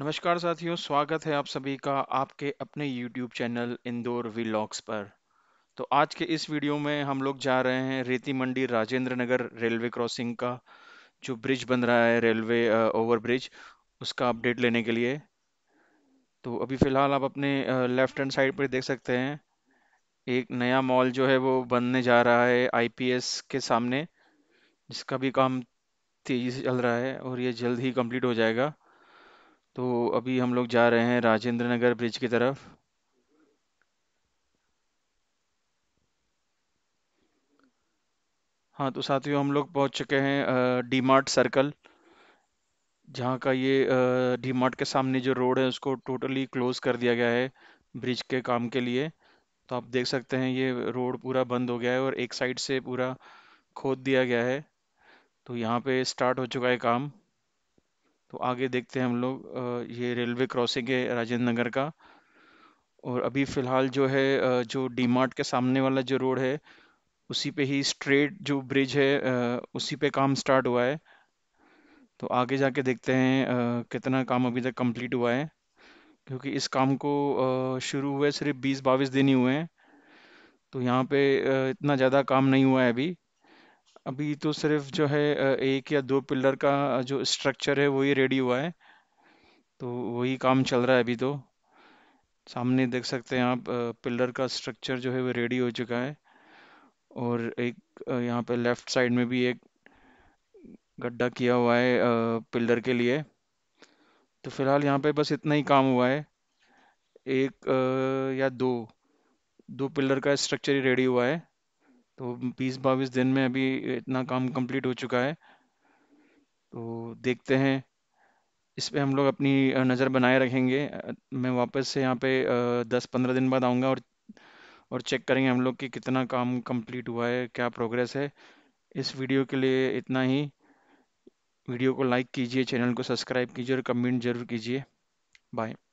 नमस्कार साथियों स्वागत है आप सभी का आपके अपने YouTube चैनल इंदौर वीलॉग्स पर तो आज के इस वीडियो में हम लोग जा रहे हैं रेती मंडी राजेंद्र नगर रेलवे क्रॉसिंग का जो ब्रिज बन रहा है रेलवे ओवर ब्रिज उसका अपडेट लेने के लिए तो अभी फ़िलहाल आप अपने लेफ़्ट हैंड साइड पर देख सकते हैं एक नया मॉल जो है वो बनने जा रहा है आई के सामने जिसका भी काम तेज़ी से चल रहा है और ये जल्द ही कम्प्लीट हो जाएगा तो अभी हम लोग जा रहे हैं राजेंद्र नगर ब्रिज की तरफ हाँ तो साथियों हम लोग पहुंच चुके हैं डी मार्ट सर्कल जहाँ का ये डी मार्ट के सामने जो रोड है उसको टोटली क्लोज कर दिया गया है ब्रिज के काम के लिए तो आप देख सकते हैं ये रोड पूरा बंद हो गया है और एक साइड से पूरा खोद दिया गया है तो यहाँ पे स्टार्ट हो चुका है काम तो आगे देखते हैं हम लोग ये रेलवे क्रॉसिंग है राजेंद्र नगर का और अभी फ़िलहाल जो है जो डी मार्ट के सामने वाला जो रोड है उसी पे ही स्ट्रेट जो ब्रिज है उसी पे काम स्टार्ट हुआ है तो आगे जाके देखते हैं कितना काम अभी तक कंप्लीट हुआ है क्योंकि इस काम को शुरू हुए सिर्फ बीस बाईस दिन ही हुए हैं तो यहाँ पे इतना ज़्यादा काम नहीं हुआ है अभी अभी तो सिर्फ जो है एक या दो पिलर का जो स्ट्रक्चर है वही रेडी हुआ है तो वही काम चल रहा है अभी तो सामने देख सकते हैं आप पिलर का स्ट्रक्चर जो है वो रेडी हो चुका है और एक यहाँ पे लेफ्ट साइड में भी एक गड्ढा किया हुआ है पिलर के लिए तो फिलहाल यहाँ पे बस इतना ही काम हुआ है एक या दो दो पिलर का स्ट्रक्चर ही रेडी हुआ है तो बीस बाईस दिन में अभी इतना काम कंप्लीट हो चुका है तो देखते हैं इस पर हम लोग अपनी नज़र बनाए रखेंगे मैं वापस से यहाँ पे दस पंद्रह दिन बाद आऊँगा और और चेक करेंगे हम लोग कि कितना काम कंप्लीट हुआ है क्या प्रोग्रेस है इस वीडियो के लिए इतना ही वीडियो को लाइक कीजिए चैनल को सब्सक्राइब कीजिए और कमेंट ज़रूर कीजिए बाय